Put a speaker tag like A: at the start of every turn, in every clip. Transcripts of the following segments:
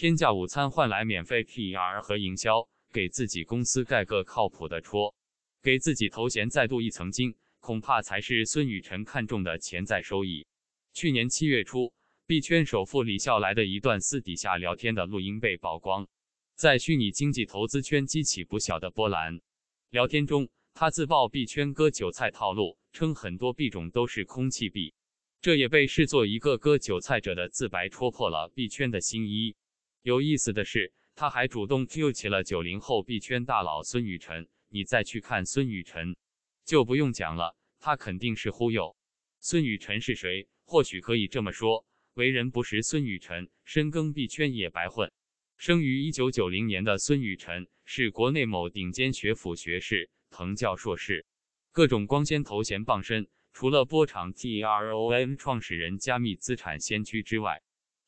A: 天价午餐换来免费 PR 和营销，给自己公司盖个靠谱的戳，给自己头衔再度一层金，恐怕才是孙雨晨看中的潜在收益。去年七月初，币圈首富李笑来的一段私底下聊天的录音被曝光，在虚拟经济投资圈激起不小的波澜。聊天中，他自曝币圈割韭菜套路，称很多币种都是空气币，这也被视作一个割韭菜者的自白，戳破了币圈的新衣。有意思的是，他还主动 Q 起了九零后币圈大佬孙雨辰。你再去看孙雨辰，就不用讲了，他肯定是忽悠。孙雨辰是谁？或许可以这么说：为人不识孙雨辰，深耕币圈也白混。生于一九九零年的孙雨辰是国内某顶尖学府学士、藤教硕士，各种光鲜头衔傍身。除了波场 TRON 创始人、加密资产先驱之外，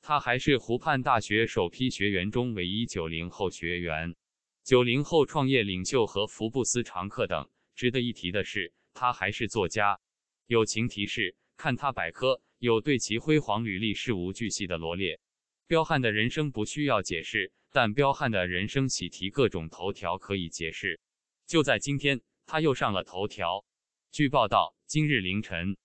A: 他还是湖畔大学首批学员中唯一九零后学员，九零后创业领袖和福布斯常客等。值得一提的是，他还是作家。友情提示：看他百科，有对其辉煌履历事无巨细的罗列。彪悍的人生不需要解释，但彪悍的人生喜提各种头条可以解释。就在今天，他又上了头条。据报道，今日凌晨，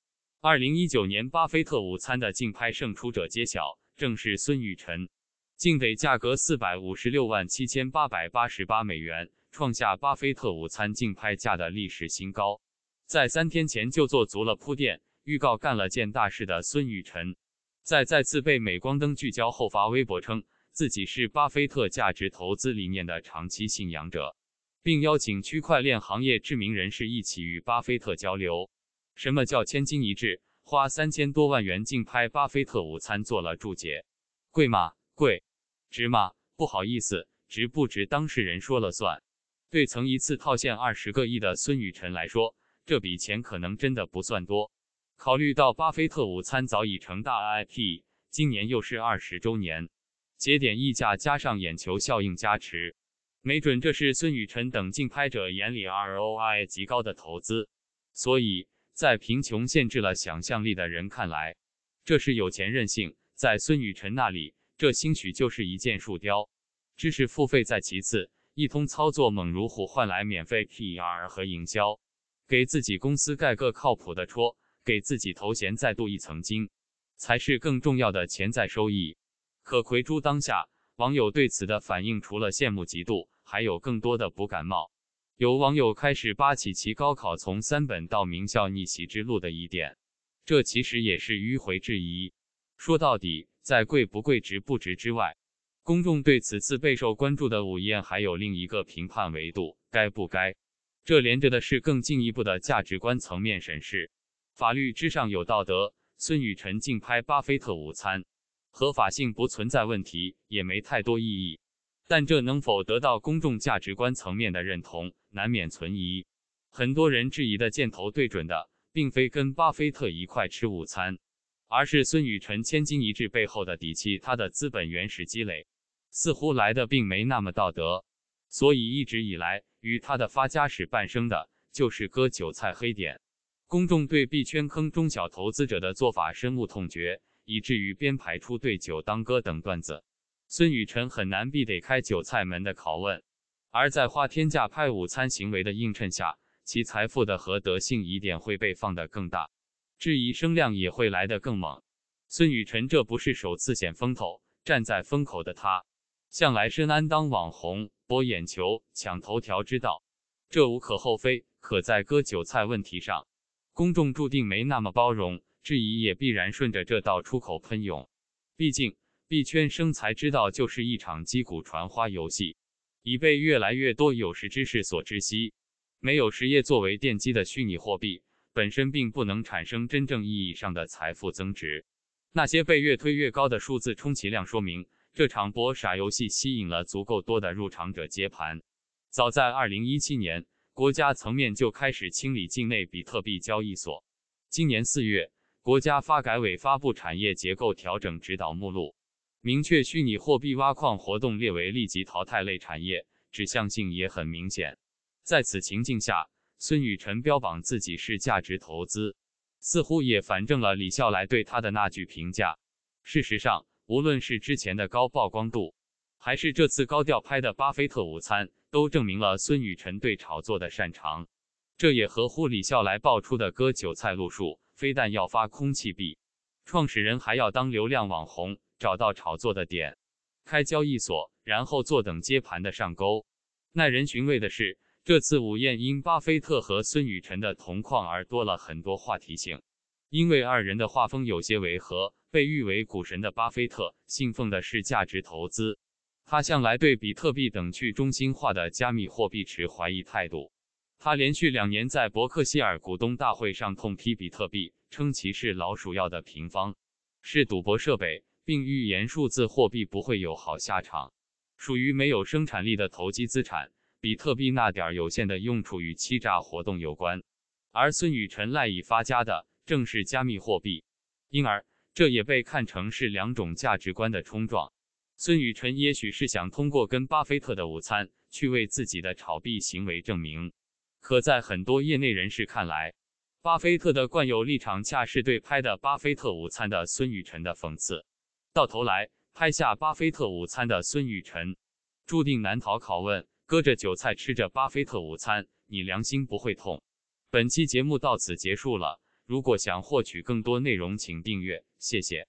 A: 二零一九年巴菲特午餐的竞拍胜出者揭晓。正是孙宇晨，竞得价格四百五十六万七千八百八十八美元，创下巴菲特午餐竞拍价的历史新高。在三天前就做足了铺垫，预告干了件大事的孙宇晨，在再次被镁光灯聚焦后，发微博称自己是巴菲特价值投资理念的长期信仰者，并邀请区块链行业知名人士一起与巴菲特交流。什么叫千金一掷？花三千多万元竞拍巴菲特午餐做了注解，贵吗？贵，值吗？不好意思，值不值当事人说了算。对曾一次套现二十个亿的孙雨辰来说，这笔钱可能真的不算多。考虑到巴菲特午餐早已成大 IP，今年又是二十周年节点，溢价加上眼球效应加持，没准这是孙雨辰等竞拍者眼里 ROI 极高的投资，所以。在贫穷限制了想象力的人看来，这是有钱任性；在孙雨辰那里，这兴许就是一件树雕。知识付费在其次，一通操作猛如虎，换来免费 PR 和营销，给自己公司盖个靠谱的戳，给自己头衔再镀一层金，才是更重要的潜在收益。可葵珠当下，网友对此的反应，除了羡慕嫉妒，还有更多的不感冒。有网友开始扒起其高考从三本到名校逆袭之路的疑点，这其实也是迂回质疑。说到底，在贵不贵、值不值之外，公众对此次备受关注的午宴还有另一个评判维度：该不该？这连着的是更进一步的价值观层面审视。法律之上有道德。孙雨晨竞拍巴菲特午餐，合法性不存在问题，也没太多意义。但这能否得到公众价值观层面的认同，难免存疑。很多人质疑的箭头对准的，并非跟巴菲特一块吃午餐，而是孙宇晨千金一掷背后的底气，他的资本原始积累似乎来的并没那么道德。所以一直以来，与他的发家史伴生的，就是割韭菜黑点。公众对币圈坑中小投资者的做法深恶痛绝，以至于编排出对酒当歌等段子。孙宇晨很难避得开“韭菜门”的拷问，而在花天价拍午餐行为的映衬下，其财富的和德性疑点会被放得更大，质疑声量也会来得更猛。孙宇晨这不是首次显风头，站在风口的他，向来深谙当网红博眼球、抢头条之道，这无可厚非。可在割韭菜问题上，公众注定没那么包容，质疑也必然顺着这道出口喷涌。毕竟。币圈生财之道就是一场击鼓传花游戏，已被越来越多有识之士所知悉。没有实业作为奠基的虚拟货币，本身并不能产生真正意义上的财富增值。那些被越推越高的数字，充其量说明这场博傻游戏吸引了足够多的入场者接盘。早在二零一七年，国家层面就开始清理境内比特币交易所。今年四月，国家发改委发布产业结构调整指导目录。明确虚拟货币挖矿活动列为立即淘汰类产业，指向性也很明显。在此情境下，孙雨晨标榜自己是价值投资，似乎也反证了李笑来对他的那句评价。事实上，无论是之前的高曝光度，还是这次高调拍的巴菲特午餐，都证明了孙雨晨对炒作的擅长。这也合乎李笑来爆出的割韭菜路数：非但要发空气币，创始人还要当流量网红。找到炒作的点，开交易所，然后坐等接盘的上钩。耐人寻味的是，这次午宴因巴菲特和孙雨辰的同框而多了很多话题性，因为二人的画风有些违和。被誉为股神的巴菲特信奉的是价值投资，他向来对比特币等去中心化的加密货币持怀疑态度。他连续两年在伯克希尔股东大会上痛批比特币，称其是老鼠药的平方，是赌博设备。并预言数字货币不会有好下场，属于没有生产力的投机资产。比特币那点有限的用处与欺诈活动有关，而孙雨辰赖以发家的正是加密货币，因而这也被看成是两种价值观的冲撞。孙雨辰也许是想通过跟巴菲特的午餐去为自己的炒币行为证明，可在很多业内人士看来，巴菲特的惯有立场恰是对拍的巴菲特午餐的孙雨辰的讽刺。到头来拍下巴菲特午餐的孙雨晨，注定难逃拷问。割着韭菜吃着巴菲特午餐，你良心不会痛？本期节目到此结束了。如果想获取更多内容，请订阅。谢谢。